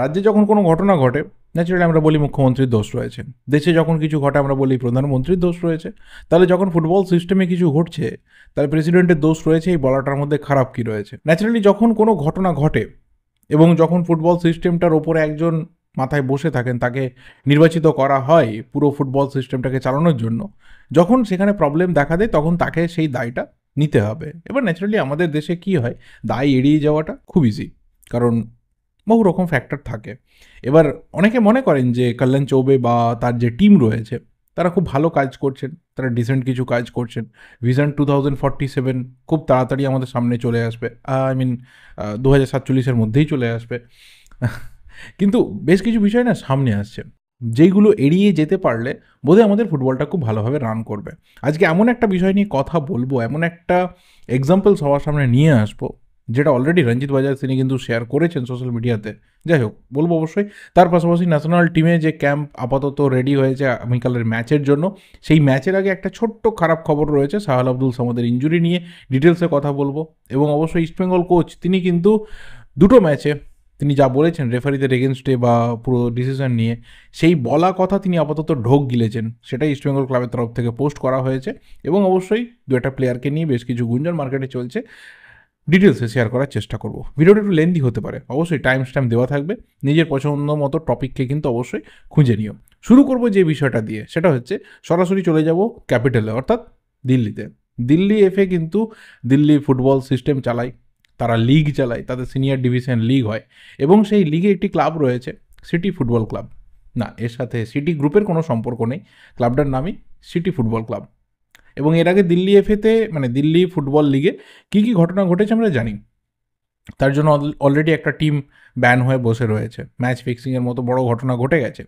রাজ্যে যখন কোনো ঘটনা ঘটে ন্যাচুরালি আমরা বলি মুখ্যমন্ত্রীর দোষ রয়েছে দেশে যখন কিছু ঘটে আমরা বলি প্রধানমন্ত্রীর দোষ রয়েছে তাহলে যখন ফুটবল সিস্টেমে কিছু ঘটছে তাহলে প্রেসিডেন্টের দোষ রয়েছে এই বলাটার মধ্যে খারাপ কি রয়েছে ন্যাচারালি যখন কোনো ঘটনা ঘটে এবং যখন ফুটবল সিস্টেমটার ওপরে একজন মাথায় বসে থাকেন তাকে নির্বাচিত করা হয় পুরো ফুটবল সিস্টেমটাকে চালানোর জন্য যখন সেখানে প্রবলেম দেখা দেয় তখন তাকে সেই দায়টা নিতে হবে এবার ন্যাচারালি আমাদের দেশে কি হয় দায় এড়িয়ে যাওয়াটা খুব ইজি কারণ বহু রকম ফ্যাক্টর থাকে এবার অনেকে মনে করেন যে কল্যাণ চৌবে বা তার যে টিম রয়েছে তারা খুব ভালো কাজ করছেন তারা ডিসেন্ট কিছু কাজ করছেন vision two thousand forty seven খুব তাড়াতাড়ি আমাদের সামনে চলে আসবে আই মিন দু হাজার সাতচল্লিশের মধ্যেই চলে আসবে কিন্তু বেশ কিছু বিষয় না সামনে আসছে যেইগুলো এড়িয়ে যেতে পারলে বোধহয় আমাদের ফুটবলটা খুব ভালোভাবে রান করবে আজকে এমন একটা বিষয় নিয়ে কথা বলবো এমন একটা এক্সাম্পল সবার সামনে নিয়ে আসবো যেটা অলরেডি রঞ্জিত বাজাজ তিনি কিন্তু শেয়ার করেছেন সোশ্যাল মিডিয়াতে যাই হোক বলবো অবশ্যই তার পাশাপাশি ন্যাশনাল টিমে যে ক্যাম্প আপাতত রেডি হয়েছে আগামীকালের ম্যাচের জন্য সেই ম্যাচের আগে একটা ছোট্ট খারাপ খবর রয়েছে সাহাল আব্দুল সামাদের ইঞ্জুরি নিয়ে ডিটেলসে কথা বলবো এবং অবশ্যই ইস্টবেঙ্গল কোচ তিনি কিন্তু দুটো ম্যাচে তিনি যা বলেছেন রেফারিদের এগেনস্টে বা পুরো ডিসিশন নিয়ে সেই বলা কথা তিনি আপাতত ঢোক গিলেছেন সেটাই ইস্টবেঙ্গল ক্লাবের তরফ থেকে পোস্ট করা হয়েছে এবং অবশ্যই দু একটা প্লেয়ারকে নিয়ে বেশ কিছু গুঞ্জন মার্কেটে চলছে ডিটেলসে শেয়ার করার চেষ্টা করব ভিডিওটা একটু লেন্দি হতে পারে অবশ্যই টাইম স্ট্যাম্প দেওয়া থাকবে নিজের পছন্দ মতো টপিককে কিন্তু অবশ্যই খুঁজে নিও শুরু করব যে বিষয়টা দিয়ে সেটা হচ্ছে সরাসরি চলে যাব ক্যাপিটালে অর্থাৎ দিল্লিতে দিল্লি এফে কিন্তু দিল্লি ফুটবল সিস্টেম চালায় তারা লিগ চালায় তাদের সিনিয়র ডিভিশন লিগ হয় এবং সেই লিগে একটি ক্লাব রয়েছে সিটি ফুটবল ক্লাব না এর সাথে সিটি গ্রুপের কোনো সম্পর্ক নেই ক্লাবটার নামই সিটি ফুটবল ক্লাব এবং এর আগে দিল্লি এফেতে মানে দিল্লি ফুটবল লিগে কী কী ঘটনা ঘটেছে আমরা জানি তার জন্য অলরেডি একটা টিম ব্যান হয়ে বসে রয়েছে ম্যাচ ফিক্সিংয়ের মতো বড় ঘটনা ঘটে গেছে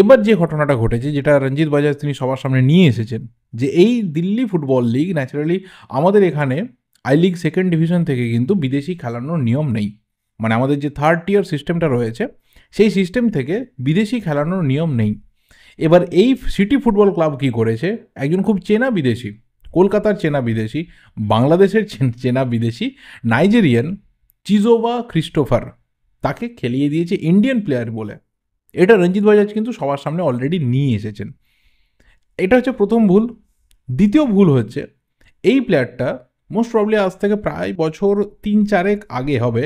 এবার যে ঘটনাটা ঘটেছে যেটা রঞ্জিত বাজাজ তিনি সবার সামনে নিয়ে এসেছেন যে এই দিল্লি ফুটবল লিগ ন্যাচারালি আমাদের এখানে আই লিগ সেকেন্ড ডিভিশন থেকে কিন্তু বিদেশি খেলানোর নিয়ম নেই মানে আমাদের যে থার্ড টিয়ার সিস্টেমটা রয়েছে সেই সিস্টেম থেকে বিদেশি খেলানোর নিয়ম নেই এবার এই সিটি ফুটবল ক্লাব কি করেছে একজন খুব চেনা বিদেশি কলকাতার চেনা বিদেশি বাংলাদেশের চেনা বিদেশি নাইজেরিয়ান চিজোবা ক্রিস্টোফার তাকে খেলিয়ে দিয়েছে ইন্ডিয়ান প্লেয়ার বলে এটা রঞ্জিত বাজাজ কিন্তু সবার সামনে অলরেডি নিয়ে এসেছেন এটা হচ্ছে প্রথম ভুল দ্বিতীয় ভুল হচ্ছে এই প্লেয়ারটা মোস্ট প্রবলি আজ থেকে প্রায় বছর তিন চারেক আগে হবে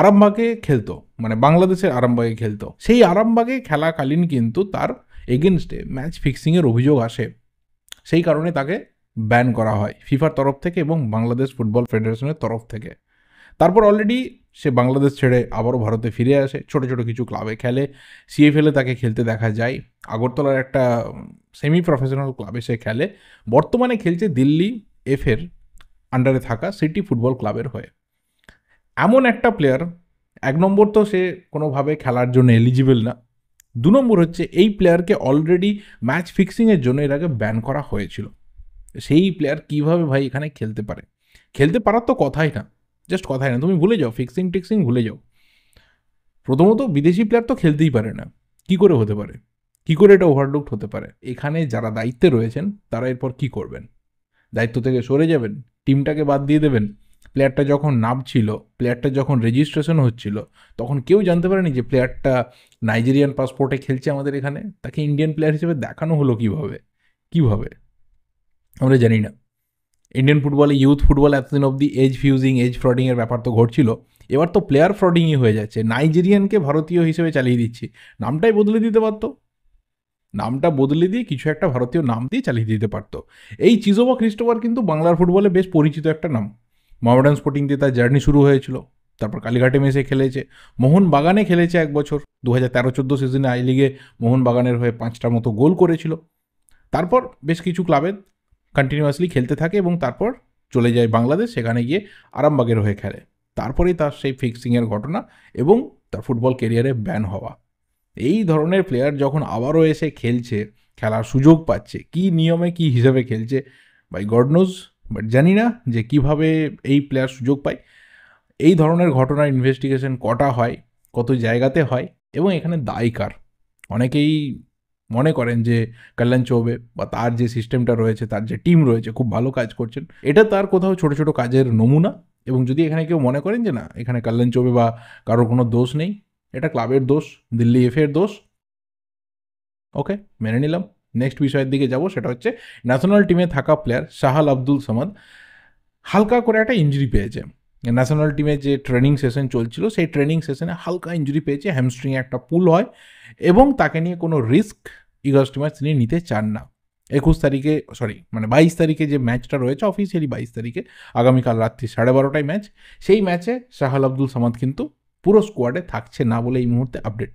আরামবাগে খেলতো মানে বাংলাদেশের আরামবাগে খেলতো সেই আরামবাগে খেলাকালীন কিন্তু তার এগেনস্টে ম্যাচ ফিক্সিংয়ের অভিযোগ আসে সেই কারণে তাকে ব্যান করা হয় ফিফার তরফ থেকে এবং বাংলাদেশ ফুটবল ফেডারেশনের তরফ থেকে তারপর অলরেডি সে বাংলাদেশ ছেড়ে আবারও ভারতে ফিরে আসে ছোট ছোট কিছু ক্লাবে খেলে সিএফএলে তাকে খেলতে দেখা যায় আগরতলার একটা সেমি প্রফেশনাল ক্লাবে সে খেলে বর্তমানে খেলছে দিল্লি এফের আন্ডারে থাকা সিটি ফুটবল ক্লাবের হয়ে এমন একটা প্লেয়ার এক নম্বর তো সে কোনোভাবে খেলার জন্য এলিজিবল না দু নম্বর হচ্ছে এই প্লেয়ারকে অলরেডি ম্যাচ ফিক্সিংয়ের জন্য এর আগে ব্যান করা হয়েছিল সেই প্লেয়ার কীভাবে ভাই এখানে খেলতে পারে খেলতে পারার তো কথাই না জাস্ট কথাই না তুমি ভুলে যাও ফিক্সিং টিক্সিং ভুলে যাও প্রথমত বিদেশি প্লেয়ার তো খেলতেই পারে না কি করে হতে পারে কি করে এটা ওভারলুকড হতে পারে এখানে যারা দায়িত্বে রয়েছেন তারা এরপর কি করবেন দায়িত্ব থেকে সরে যাবেন টিমটাকে বাদ দিয়ে দেবেন প্লেয়ারটা যখন নামছিল প্লেয়ারটা যখন রেজিস্ট্রেশন হচ্ছিল তখন কেউ জানতে পারেনি যে প্লেয়ারটা নাইজেরিয়ান পাসপোর্টে খেলছে আমাদের এখানে তাকে ইন্ডিয়ান প্লেয়ার হিসেবে দেখানো হলো কীভাবে কীভাবে আমরা জানি না ইন্ডিয়ান ফুটবলে ইউথ ফুটবল এতদিন অবধি এজ ফিউজিং এজ ফ্রডিংয়ের ব্যাপার তো ঘটছিল এবার তো প্লেয়ার ফ্রডিংই হয়ে যাচ্ছে নাইজেরিয়ানকে ভারতীয় হিসেবে চালিয়ে দিচ্ছি নামটাই বদলে দিতে পারতো নামটা বদলে দিয়ে কিছু একটা ভারতীয় নাম দিয়ে চালিয়ে দিতে পারতো এই চিজোবা খ্রিস্টোবার কিন্তু বাংলার ফুটবলে বেশ পরিচিত একটা নাম মোহামেডান স্পোর্টিং দিয়ে তার জার্নি শুরু হয়েছিল তারপর কালীঘাটে মেসে খেলেছে মোহন বাগানে খেলেছে এক বছর দু হাজার তেরো চোদ্দো সিজনে আই লিগে মোহন বাগানের হয়ে পাঁচটার মতো গোল করেছিল তারপর বেশ কিছু ক্লাবে কন্টিনিউয়াসলি খেলতে থাকে এবং তারপর চলে যায় বাংলাদেশ সেখানে গিয়ে আরামবাগের হয়ে খেলে তারপরেই তার সেই ফিক্সিংয়ের ঘটনা এবং তার ফুটবল কেরিয়ারে ব্যান হওয়া এই ধরনের প্লেয়ার যখন আবারও এসে খেলছে খেলার সুযোগ পাচ্ছে কি নিয়মে কি হিসেবে খেলছে বাই গড নোজ বাট জানি না যে কিভাবে এই প্লেয়ার সুযোগ পায় এই ধরনের ঘটনার ইনভেস্টিগেশন কটা হয় কত জায়গাতে হয় এবং এখানে কার অনেকেই মনে করেন যে কল্যাণ চৌবে বা তার যে সিস্টেমটা রয়েছে তার যে টিম রয়েছে খুব ভালো কাজ করছেন এটা তার কোথাও ছোট ছোট কাজের নমুনা এবং যদি এখানে কেউ মনে করেন যে না এখানে কল্যাণ চৌবে বা কারোর কোনো দোষ নেই এটা ক্লাবের দোষ দিল্লি এফের দোষ ওকে মেনে নিলাম নেক্সট বিষয়ের দিকে যাব সেটা হচ্ছে ন্যাশনাল টিমে থাকা প্লেয়ার শাহাল আব্দুল সামাদ হালকা করে একটা ইঞ্জুরি পেয়েছে ন্যাশনাল টিমে যে ট্রেনিং সেশন চলছিল সেই ট্রেনিং সেশনে হালকা ইঞ্জুরি পেয়েছে হ্যামস্ট্রিং একটা পুল হয় এবং তাকে নিয়ে কোনো রিস্ক ইগস্টিমার তিনি নিতে চান না একুশ তারিখে সরি মানে বাইশ তারিখে যে ম্যাচটা রয়েছে অফিসিয়ালি বাইশ তারিখে আগামীকাল রাত্রি সাড়ে বারোটায় ম্যাচ সেই ম্যাচে শাহাল আব্দুল সামাদ কিন্তু পুরো স্কোয়াডে থাকছে না বলে এই মুহূর্তে আপডেট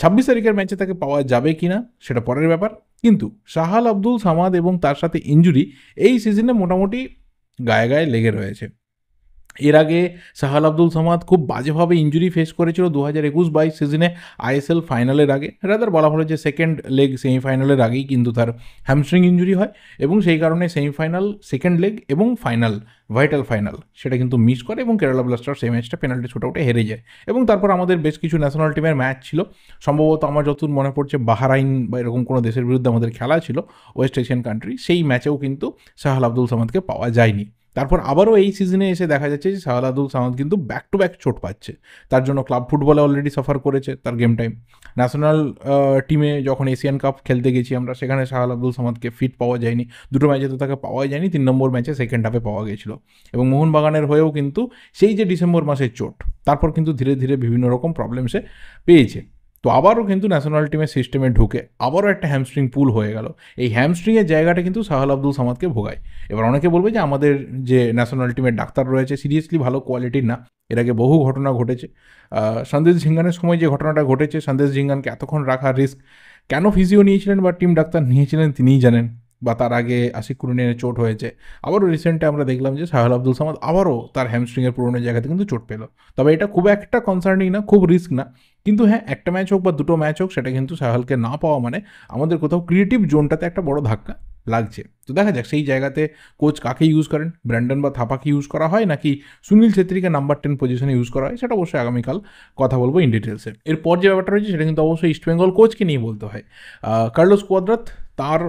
ছাব্বিশ তারিখের ম্যাচে তাকে পাওয়া যাবে কি না সেটা পরের ব্যাপার কিন্তু শাহাল আব্দুল সামাদ এবং তার সাথে ইঞ্জুরি এই সিজনে মোটামুটি গায়ে গায়ে লেগে রয়েছে এর আগে সাহাল আব্দুল সামাদ খুব বাজেভাবে ইঞ্জুরি ফেস করেছিল দু হাজার একুশ বাইশ সিজনে আইএসএল ফাইনালের আগে রাদার বলা হলো যে সেকেন্ড লেগ সেমিফাইনালের আগেই কিন্তু তার হ্যামস্ট্রিং ইঞ্জুরি হয় এবং সেই কারণে সেমিফাইনাল সেকেন্ড লেগ এবং ফাইনাল ভাইটাল ফাইনাল সেটা কিন্তু মিস করে এবং কেরালা ব্লাস্টার সেই ম্যাচটা পেনাল্টি ওটা হেরে যায় এবং তারপর আমাদের বেশ কিছু ন্যাশনাল টিমের ম্যাচ ছিল সম্ভবত আমার যতদূর মনে পড়ছে বাহারাইন বা এরকম কোনো দেশের বিরুদ্ধে আমাদের খেলা ছিল ওয়েস্ট এশিয়ান কান্ট্রি সেই ম্যাচেও কিন্তু সাহাল আব্দুল সামাদকে পাওয়া যায়নি তারপর আবারও এই সিজনে এসে দেখা যাচ্ছে যে সাহাল সামাদ কিন্তু ব্যাক টু ব্যাক চোট পাচ্ছে তার জন্য ক্লাব ফুটবলে অলরেডি সাফার করেছে তার গেম টাইম ন্যাশনাল টিমে যখন এশিয়ান কাপ খেলতে গেছি আমরা সেখানে সাহাল সামাদকে ফিট পাওয়া যায়নি দুটো ম্যাচে তো তাকে পাওয়া যায়নি তিন নম্বর ম্যাচে সেকেন্ড হাফে পাওয়া গেছিল এবং মোহনবাগানের হয়েও কিন্তু সেই যে ডিসেম্বর মাসের চোট তারপর কিন্তু ধীরে ধীরে বিভিন্ন রকম প্রবলেম সে পেয়েছে তো আবারও কিন্তু ন্যাশনাল টিমের সিস্টেমে ঢুকে আবারও একটা হ্যামস্ট্রিং পুল হয়ে গেল এই হ্যামস্ট্রিংয়ের জায়গাটা কিন্তু সাহাল আব্দুল সামাদকে ভোগায় এবার অনেকে বলবে যে আমাদের যে ন্যাশনাল টিমের ডাক্তার রয়েছে সিরিয়াসলি ভালো কোয়ালিটির না এর আগে বহু ঘটনা ঘটেছে সন্দেশ ঝিঙ্গানের সময় যে ঘটনাটা ঘটেছে সন্দেশ ঝিঙ্গানকে এতক্ষণ রাখা রিস্ক কেন ফিজিও নিয়েছিলেন বা টিম ডাক্তার নিয়েছিলেন তিনিই জানেন বা তার আগে আসিক কুরুনিয়ানের চোট হয়েছে আবারও রিসেন্টে আমরা দেখলাম যে সাহেল আব্দুল সামাদ আবারও তার হ্যামস্ট্রিংয়ের পুরনো জায়গাতে কিন্তু চোট পেল তবে এটা খুব একটা কনসার্নিং না খুব রিস্ক না কিন্তু হ্যাঁ একটা ম্যাচ হোক বা দুটো ম্যাচ হোক সেটা কিন্তু সাহেলকে না পাওয়া মানে আমাদের কোথাও ক্রিয়েটিভ জোনটাতে একটা বড় ধাক্কা লাগছে তো দেখা যাক সেই জায়গাতে কোচ কাকে ইউজ করেন ব্র্যান্ডন বা থাপাকে ইউজ করা হয় নাকি সুনীল ছেত্রীকে নাম্বার টেন পজিশনে ইউজ করা হয় সেটা অবশ্যই আগামীকাল কথা বলবো ইন ডিটেলসে এরপর যে ব্যাপারটা রয়েছে সেটা কিন্তু অবশ্যই ইস্টবেঙ্গল কোচকে নিয়ে বলতে হয় কার্লোস কোয়াদ্রাত তার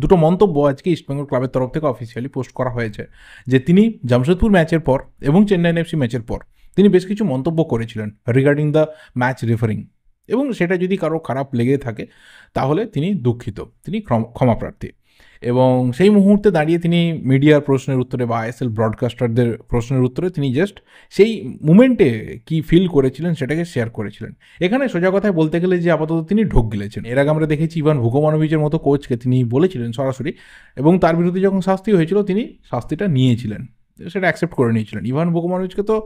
দুটো মন্তব্য আজকে ইস্টবেঙ্গল ক্লাবের তরফ থেকে অফিসিয়ালি পোস্ট করা হয়েছে যে তিনি জামশেদপুর ম্যাচের পর এবং চেন্নাইন এফসি ম্যাচের পর তিনি বেশ কিছু মন্তব্য করেছিলেন রিগার্ডিং দ্য ম্যাচ রেফারিং এবং সেটা যদি কারো খারাপ লেগে থাকে তাহলে তিনি দুঃখিত তিনি ক্ষমা প্রার্থী এবং সেই মুহূর্তে দাঁড়িয়ে তিনি মিডিয়ার প্রশ্নের উত্তরে বা আইএসএল ব্রডকাস্টারদের প্রশ্নের উত্তরে তিনি জাস্ট সেই মুমেন্টে কি ফিল করেছিলেন সেটাকে শেয়ার করেছিলেন এখানে সোজা কথায় বলতে গেলে যে আপাতত তিনি ঢোক গিলেছেন এর আগে আমরা দেখেছি ইভান ভুকমানবিচের মতো কোচকে তিনি বলেছিলেন সরাসরি এবং তার বিরুদ্ধে যখন শাস্তি হয়েছিল তিনি শাস্তিটা নিয়েছিলেন সেটা অ্যাকসেপ্ট করে নিয়েছিলেন ইভান বোকোমানোজকে তো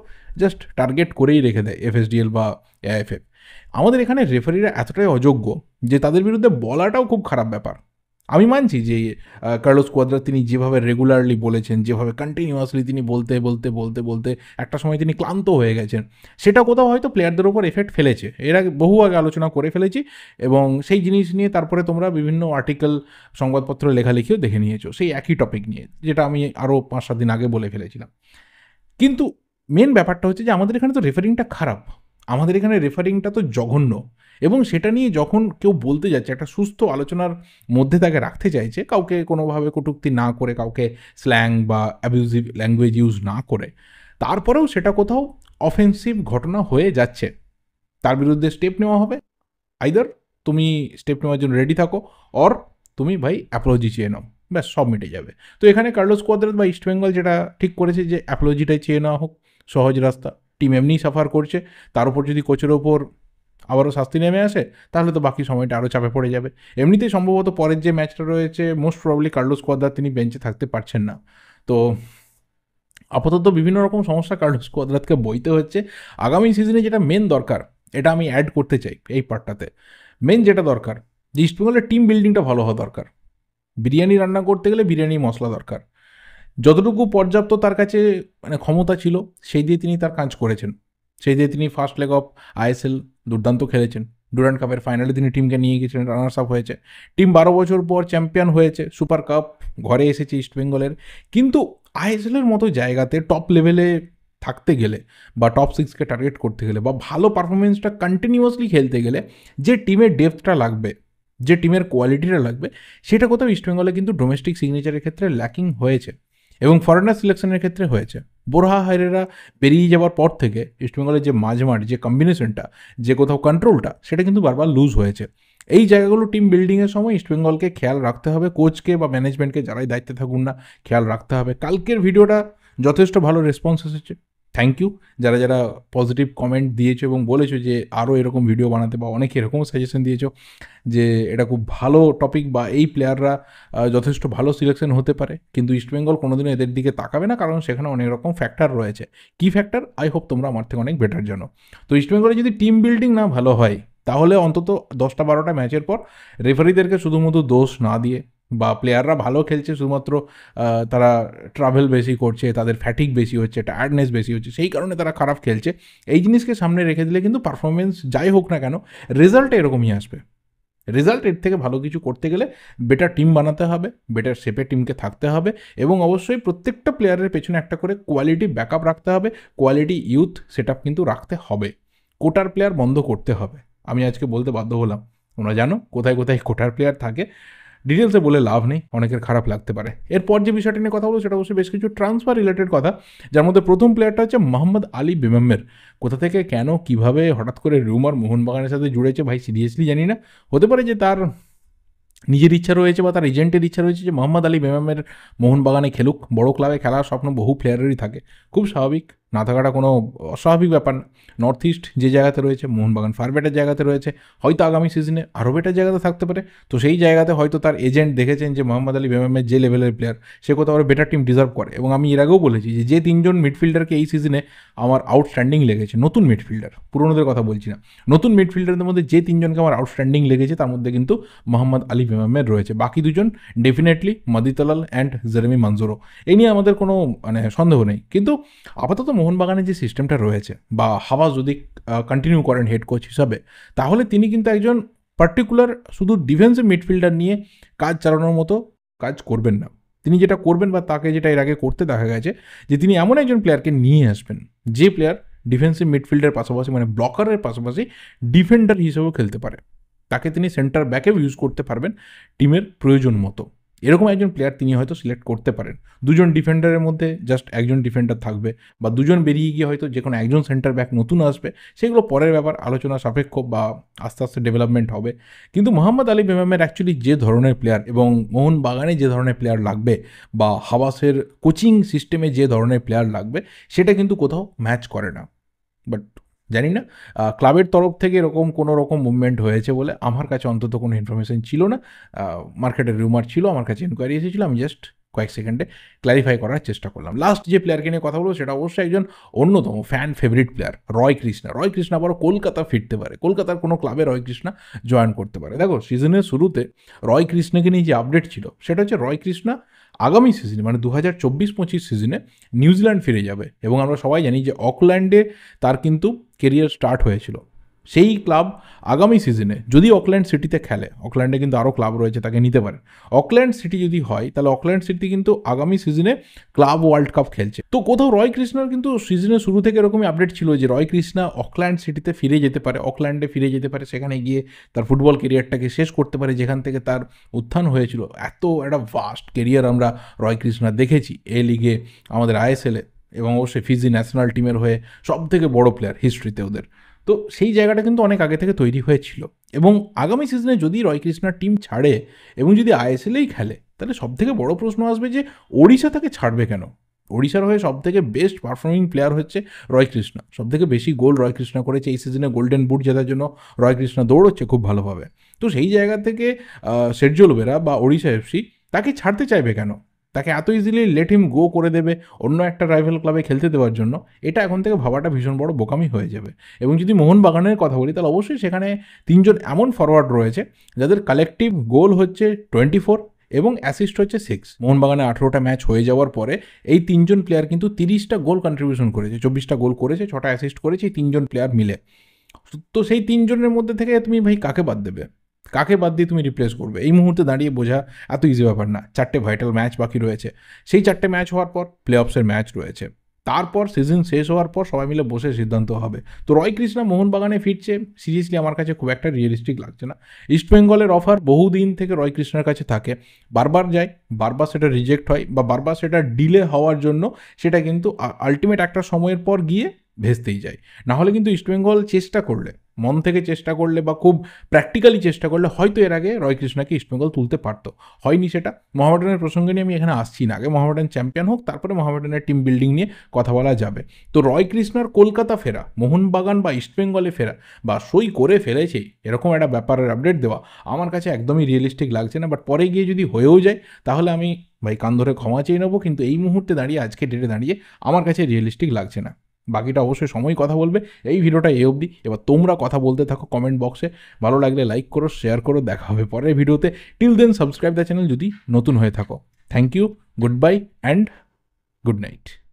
জাস্ট টার্গেট করেই রেখে দেয় এফএসডিএল বা এআইএফএফ আমাদের এখানে রেফারিরা এতটাই অযোগ্য যে তাদের বিরুদ্ধে বলাটাও খুব খারাপ ব্যাপার আমি মানছি যে কার্লোস কোয়াদ্রা তিনি যেভাবে রেগুলারলি বলেছেন যেভাবে কন্টিনিউয়াসলি তিনি বলতে বলতে বলতে বলতে একটা সময় তিনি ক্লান্ত হয়ে গেছেন সেটা কোথাও হয়তো প্লেয়ারদের ওপর এফেক্ট ফেলেছে এর আগে বহু আগে আলোচনা করে ফেলেছি এবং সেই জিনিস নিয়ে তারপরে তোমরা বিভিন্ন আর্টিকেল সংবাদপত্র লেখালেখিও দেখে নিয়েছো সেই একই টপিক নিয়ে যেটা আমি আরও পাঁচ সাত দিন আগে বলে ফেলেছিলাম কিন্তু মেন ব্যাপারটা হচ্ছে যে আমাদের এখানে তো রেফারিংটা খারাপ আমাদের এখানে রেফারিংটা তো জঘন্য এবং সেটা নিয়ে যখন কেউ বলতে যাচ্ছে একটা সুস্থ আলোচনার মধ্যে তাকে রাখতে চাইছে কাউকে কোনোভাবে কটুক্তি না করে কাউকে স্ল্যাং বা অ্যাবিউজিভ ল্যাঙ্গুয়েজ ইউজ না করে তারপরেও সেটা কোথাও অফেন্সিভ ঘটনা হয়ে যাচ্ছে তার বিরুদ্ধে স্টেপ নেওয়া হবে আইদার তুমি স্টেপ নেওয়ার জন্য রেডি থাকো অর তুমি ভাই অ্যাপোলজি চেয়ে নাও ব্যাস সব মিটে যাবে তো এখানে কার্লোস কোয়াদ্রাত বা ইস্টবেঙ্গল যেটা ঠিক করেছে যে অ্যাপোলজিটাই চেয়ে নেওয়া হোক সহজ রাস্তা টিম এমনিই সাফার করছে তার উপর যদি কোচের ওপর আবারও শাস্তি নেমে আসে তাহলে তো বাকি সময়টা আরও চাপে পড়ে যাবে এমনিতেই সম্ভবত পরের যে ম্যাচটা রয়েছে মোস্ট প্রবলি কার্লোস কোয়াদ্রা তিনি বেঞ্চে থাকতে পারছেন না তো আপাতত বিভিন্ন রকম সমস্যা কার্লোস কোয়াদ্রাতকে বইতে হচ্ছে আগামী সিজনে যেটা মেন দরকার এটা আমি অ্যাড করতে চাই এই পার্টটাতে মেন যেটা দরকার যে ইস্টবেঙ্গলের টিম বিল্ডিংটা ভালো হওয়া দরকার বিরিয়ানি রান্না করতে গেলে বিরিয়ানি মশলা দরকার যতটুকু পর্যাপ্ত তার কাছে মানে ক্ষমতা ছিল সেই দিয়ে তিনি তার কাজ করেছেন সেই দিয়ে তিনি ফার্স্ট লেগ অফ আইএসএল দুর্দান্ত খেলেছেন ডুরান্ট কাপের ফাইনালে তিনি টিমকে নিয়ে গিয়েছিলেন রানার্স আপ হয়েছে টিম বারো বছর পর চ্যাম্পিয়ন হয়েছে সুপার কাপ ঘরে এসেছে ইস্টবেঙ্গলের কিন্তু আইএসএলের মতো জায়গাতে টপ লেভেলে থাকতে গেলে বা টপ সিক্সকে টার্গেট করতে গেলে বা ভালো পারফরমেন্সটা কন্টিনিউয়াসলি খেলতে গেলে যে টিমের ডেপথটা লাগবে যে টিমের কোয়ালিটিটা লাগবে সেটা কোথাও ইস্টবেঙ্গলে কিন্তু ডোমেস্টিক সিগনেচারের ক্ষেত্রে ল্যাকিং হয়েছে এবং ফরেনার সিলেকশনের ক্ষেত্রে হয়েছে বোরহা হাইরেরা বেরিয়ে যাওয়ার পর থেকে ইস্টবেঙ্গলের যে মাঝমাঠ যে কম্বিনেশনটা যে কোথাও কন্ট্রোলটা সেটা কিন্তু বারবার লুজ হয়েছে এই জায়গাগুলো টিম বিল্ডিংয়ের সময় ইস্টবেঙ্গলকে খেয়াল রাখতে হবে কোচকে বা ম্যানেজমেন্টকে যারাই দায়িত্বে থাকুন না খেয়াল রাখতে হবে কালকের ভিডিওটা যথেষ্ট ভালো রেসপন্স এসেছে থ্যাংক ইউ যারা যারা পজিটিভ কমেন্ট দিয়েছো এবং বলেছো যে আরও এরকম ভিডিও বানাতে বা অনেকে এরকম সাজেশন দিয়েছো যে এটা খুব ভালো টপিক বা এই প্লেয়াররা যথেষ্ট ভালো সিলেকশন হতে পারে কিন্তু ইস্টবেঙ্গল কোনোদিনও এদের দিকে তাকাবে না কারণ সেখানে অনেক রকম ফ্যাক্টর রয়েছে কি ফ্যাক্টর আই হোপ তোমরা আমার থেকে অনেক বেটার জানো তো ইস্টবেঙ্গলে যদি টিম বিল্ডিং না ভালো হয় তাহলে অন্তত দশটা বারোটা ম্যাচের পর রেফারিদেরকে শুধুমাত্র দোষ না দিয়ে বা প্লেয়াররা ভালো খেলছে শুধুমাত্র তারা ট্রাভেল বেশি করছে তাদের ফ্যাটিক বেশি হচ্ছে টায়ার্ডনেস বেশি হচ্ছে সেই কারণে তারা খারাপ খেলছে এই জিনিসকে সামনে রেখে দিলে কিন্তু পারফরমেন্স যাই হোক না কেন রেজাল্ট এরকমই আসবে রেজাল্ট এর থেকে ভালো কিছু করতে গেলে বেটার টিম বানাতে হবে বেটার শেপে টিমকে থাকতে হবে এবং অবশ্যই প্রত্যেকটা প্লেয়ারের পেছনে একটা করে কোয়ালিটি ব্যাকআপ রাখতে হবে কোয়ালিটি ইউথ সেট কিন্তু রাখতে হবে কোটার প্লেয়ার বন্ধ করতে হবে আমি আজকে বলতে বাধ্য হলাম তোমরা জানো কোথায় কোথায় কোটার প্লেয়ার থাকে ডিটেলসে বলে লাভ নেই অনেকের খারাপ লাগতে পারে এরপর যে বিষয়টা নিয়ে কথা বলবো সেটা অবশ্যই বেশ কিছু ট্রান্সফার রিলেটেড কথা যার মধ্যে প্রথম প্লেয়ারটা হচ্ছে মোহাম্মদ আলী বেমাম্মের কোথা থেকে কেন কিভাবে হঠাৎ করে রুমার মোহনবাগানের সাথে জুড়েছে ভাই সিরিয়াসলি জানি না হতে পারে যে তার নিজের ইচ্ছা রয়েছে বা তার এজেন্টের ইচ্ছা রয়েছে যে মোহাম্মদ আলী মেমামের মোহনবাগানে খেলুক বড় ক্লাবে খেলার স্বপ্ন বহু প্লেয়ারেরই থাকে খুব স্বাভাবিক না থাকাটা কোনো অস্বাভাবিক ব্যাপার না নর্থ ইস্ট যে জায়গাতে রয়েছে মোহনবাগান ফার বেটার জায়গাতে রয়েছে হয়তো আগামী সিজনে আরও বেটার জায়গাতে থাকতে পারে তো সেই জায়গাতে হয়তো তার এজেন্ট দেখেছেন যে মোহাম্মদ আলী বেমএমের যে লেভেলের প্লেয়ার সে কোথাও আরও বেটার টিম ডিজার্ভ করে এবং আমি এর আগেও বলেছি যে যে তিনজন মিডফিল্ডারকে এই সিজনে আমার আউটস্ট্যান্ডিং লেগেছে নতুন মিডফিল্ডার পুরনোদের কথা বলছি না নতুন মিডফিল্ডারদের মধ্যে যে তিনজনকে আমার আউটস্ট্যান্ডিং লেগেছে তার মধ্যে কিন্তু মোহাম্মদ আলী বেমামের রয়েছে বাকি দুজন definitely Madih Talal and Jeremy Manzorro এই নিয়ে আমাদের কোনো মানে সন্দেহ নেই কিন্তু আপাতত মোহনবাগানের যে সিস্টেমটা রয়েছে বা হাওয়া যদি কন্টিনিউ করেন হেড কোচ হিসাবে তাহলে তিনি কিন্তু একজন পার্টিকুলার শুধু ডিফেন্সিভ মিডফিল্ডার নিয়ে কাজ চালানোর মতো কাজ করবেন না তিনি যেটা করবেন বা তাকে যেটা এর আগে করতে দেখা গেছে যে তিনি এমন একজন প্লেয়ারকে নিয়ে আসবেন যে প্লেয়ার ডিফেন্সিভ মিডফিল্ডের পাশাপাশি মানে ব্লকারের পাশাপাশি ডিফেন্ডার হিসেবেও খেলতে পারে তাকে তিনি সেন্টার ব্যাকেও ইউজ করতে পারবেন টিমের প্রয়োজন মতো এরকম একজন প্লেয়ার তিনি হয়তো সিলেক্ট করতে পারেন দুজন ডিফেন্ডারের মধ্যে জাস্ট একজন ডিফেন্ডার থাকবে বা দুজন বেরিয়ে গিয়ে হয়তো যে কোনো একজন সেন্টার ব্যাক নতুন আসবে সেগুলো পরের ব্যাপার আলোচনা সাপেক্ষ বা আস্তে আস্তে ডেভেলপমেন্ট হবে কিন্তু মোহাম্মদ আলী বেমামের অ্যাকচুয়ালি যে ধরনের প্লেয়ার এবং মোহন বাগানে যে ধরনের প্লেয়ার লাগবে বা হাবাসের কোচিং সিস্টেমে যে ধরনের প্লেয়ার লাগবে সেটা কিন্তু কোথাও ম্যাচ করে না বাট জানি না ক্লাবের তরফ থেকে এরকম কোনো রকম মুভমেন্ট হয়েছে বলে আমার কাছে অন্তত কোনো ইনফরমেশন ছিল না মার্কেটের রিউমার ছিল আমার কাছে ইনকোয়ারি এসেছিলো আমি জাস্ট কয়েক সেকেন্ডে ক্ল্যারিফাই করার চেষ্টা করলাম লাস্ট যে প্লেয়ারকে নিয়ে কথা বলবো সেটা অবশ্যই একজন অন্যতম fan favourite player Roy Krishna Roy Krishna আবার কলকাতা ফিরতে পারে কলকাতার কোনো ক্লাবে রয় কৃষ্ণা জয়েন করতে পারে দেখো সিজনের শুরুতে রয় কৃষ্ণাকে নিয়ে যে আপডেট ছিল সেটা হচ্ছে রয় কৃষ্ণা আগামী সিজনে মানে দু হাজার চব্বিশ পঁচিশ সিজনে নিউজিল্যান্ড ফিরে যাবে এবং আমরা সবাই জানি যে অকল্যান্ডে তার কিন্তু কেরিয়ার স্টার্ট হয়েছিল সেই ক্লাব আগামী সিজনে যদি অকল্যান্ড সিটিতে খেলে অকল্যান্ডে কিন্তু আরও ক্লাব রয়েছে তাকে নিতে পারে অকল্যান্ড সিটি যদি হয় তাহলে অকল্যান্ড সিটি কিন্তু আগামী সিজনে ক্লাব ওয়ার্ল্ড কাপ খেলছে তো কোথাও রয় কৃষ্ণার কিন্তু সিজনের শুরু থেকে এরকমই আপডেট ছিল যে রয় কৃষ্ণা অকল্যান্ড সিটিতে ফিরে যেতে পারে অকল্যান্ডে ফিরে যেতে পারে সেখানে গিয়ে তার ফুটবল কেরিয়ারটাকে শেষ করতে পারে যেখান থেকে তার উত্থান হয়েছিল এত একটা ভাস্ট কেরিয়ার আমরা রয় কৃষ্ণা দেখেছি এ লিগে আমাদের আইএসএলে এবং অবশ্যই ফিজি ন্যাশনাল টিমের হয়ে সব থেকে বড় প্লেয়ার হিস্ট্রিতে ওদের তো সেই জায়গাটা কিন্তু অনেক আগে থেকে তৈরি হয়েছিল এবং আগামী সিজনে যদি রয় কৃষ্ণার টিম ছাড়ে এবং যদি আইএসএলেই খেলে তাহলে সব থেকে বড় প্রশ্ন আসবে যে ওড়িশা তাকে ছাড়বে কেন ওড়িশার হয়ে সবথেকে বেস্ট পারফর্মিং প্লেয়ার হচ্ছে রয় কৃষ্ণা থেকে বেশি গোল রয় কৃষ্ণা করেছে এই সিজনে গোল্ডেন বুট জেতার জন্য রয় কৃষ্ণা দৌড়চ্ছে খুব ভালোভাবে তো সেই জায়গা থেকে সেরজোল বেরা বা ওড়িশা এফসি তাকে ছাড়তে চাইবে কেন তাকে এত ইজিলি লেট হিম গো করে দেবে অন্য একটা রাইভেল ক্লাবে খেলতে দেওয়ার জন্য এটা এখন থেকে ভাবাটা ভীষণ বড় বোকামি হয়ে যাবে এবং যদি মোহনবাগানের কথা বলি তাহলে অবশ্যই সেখানে তিনজন এমন ফরওয়ার্ড রয়েছে যাদের কালেকটিভ গোল হচ্ছে টোয়েন্টি ফোর এবং অ্যাসিস্ট হচ্ছে সিক্স মোহনবাগানে আঠেরোটা ম্যাচ হয়ে যাওয়ার পরে এই তিনজন প্লেয়ার কিন্তু তিরিশটা গোল কন্ট্রিবিউশন করেছে চব্বিশটা গোল করেছে ছটা অ্যাসিস্ট করেছে এই তিনজন প্লেয়ার মিলে তো সেই তিনজনের মধ্যে থেকে তুমি ভাই কাকে বাদ দেবে কাকে বাদ দিয়ে তুমি রিপ্লেস করবে এই মুহূর্তে দাঁড়িয়ে বোঝা এত ইজি ব্যাপার না চারটে ভাইটাল ম্যাচ বাকি রয়েছে সেই চারটে ম্যাচ হওয়ার পর প্লে অফসের ম্যাচ রয়েছে তারপর সিজন শেষ হওয়ার পর সবাই মিলে বসে সিদ্ধান্ত হবে তো রয় কৃষ্ণা মোহনবাগানে ফিরছে সিরিয়াসলি আমার কাছে খুব একটা রিয়েলিস্টিক লাগছে না ইস্টবেঙ্গলের অফার বহুদিন থেকে রয় কৃষ্ণার কাছে থাকে বারবার যায় বারবার সেটা রিজেক্ট হয় বা বারবার সেটা ডিলে হওয়ার জন্য সেটা কিন্তু আলটিমেট একটা সময়ের পর গিয়ে ভেস্তেই যায় না হলে কিন্তু ইস্টবেঙ্গল চেষ্টা করলে মন থেকে চেষ্টা করলে বা খুব প্র্যাকটিক্যালি চেষ্টা করলে হয়তো এর আগে রয় কৃষ্ণাকে ইস্টবেঙ্গল তুলতে পারতো হয়নি সেটা মহামেডানের প্রসঙ্গে নিয়ে আমি এখানে আসছি না আগে মহামেডান চ্যাম্পিয়ন হোক তারপরে মহামেডানের টিম বিল্ডিং নিয়ে কথা বলা যাবে তো রয় কৃষ্ণার কলকাতা ফেরা মোহনবাগান বা ইস্টবেঙ্গলে ফেরা বা সই করে ফেলেছে এরকম একটা ব্যাপারের আপডেট দেওয়া আমার কাছে একদমই রিয়েলিস্টিক লাগছে না বাট পরে গিয়ে যদি হয়েও যায় তাহলে আমি ভাই কান ধরে ক্ষমা চেয়ে নেবো কিন্তু এই মুহূর্তে দাঁড়িয়ে আজকে ডেটে দাঁড়িয়ে আমার কাছে রিয়েলিস্টিক লাগছে না বাকিটা অবশ্যই সময় কথা বলবে এই ভিডিওটা এই অবধি এবার তোমরা কথা বলতে থাকো কমেন্ট বক্সে ভালো লাগলে লাইক করো শেয়ার করো দেখা হবে পরের ভিডিওতে till then subscribe the channel যদি নতুন হয়ে থাকো thank you goodbye and good night